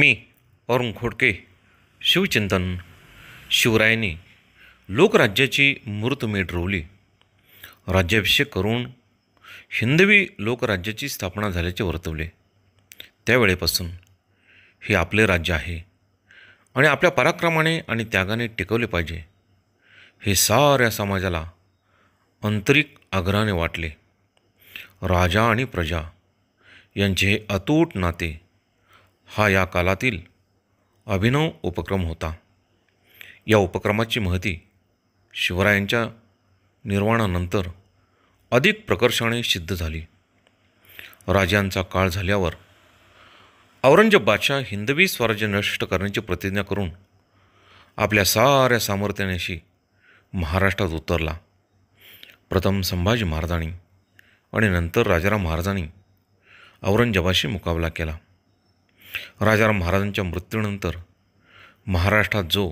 मी अरुण खोडके शिवचिंतन शिवरायाने लोकराज्याची मूर्तमेढ रोवली राज्याभिषेक करून हिंदवी लोकराज्याची स्थापना झाल्याचे वर्तवले त्यावेळेपासून हे आपले राज्य आहे आणि आपल्या पराक्रमाने आणि त्यागाने टिकवले पाहिजे हे साऱ्या समाजाला आंतरिक आग्रहाने वाटले राजा आणि प्रजा यांचे अतूट नाते हा या कालातील अभिनव उपक्रम होता या उपक्रमाची महती शिवरायांच्या निर्वाणानंतर अधिक प्रकर्षाने सिद्ध झाली राजांचा काळ झाल्यावर औरंगजेब बादशाह हिंदवी स्वराज्य नष्ट करण्याची प्रतिज्ञा करून आपल्या साऱ्या सामर्थ्यानेशी महाराष्ट्रात उतरला प्रथम संभाजी महाराजांनी आणि नंतर राजाराम महाराजांनी औरंगजेबाशी मुकाबला केला राजाराम महाराजांच्या मृत्यूनंतर महाराष्ट्रात जो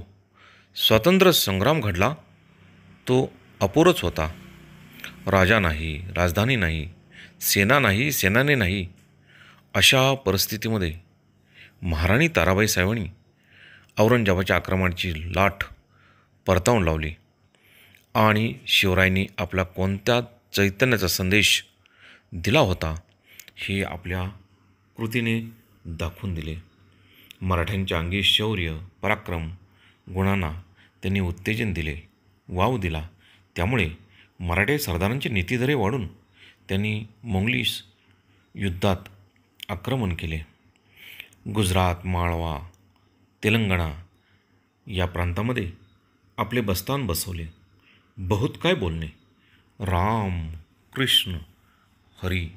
स्वतंत्र संग्राम घडला तो अपुरच होता राजा नाही राजधानी नाही सेना नाही सेनाने नाही अशा परिस्थितीमध्ये महाराणी ताराबाई सावणी औरंगजेबाच्या आक्रमणाची लाट परतावून लावली आणि शिवरायांनी आपला कोणत्या चैतन्याचा संदेश दिला होता हे आपल्या कृतीने दाखवून दिले मराठ्यांच्या अंगी शौर्य पराक्रम गुणांना त्यांनी उत्तेजन दिले वाव दिला त्यामुळे मराठे सरदारांचे नीतीधरे वाढून त्यांनी मोंगलीस, युद्धात आक्रमण केले गुजरात माळवा तेलंगणा या प्रांतामध्ये आपले बस्तान बसवले बहुत काय बोलणे राम कृष्ण हरी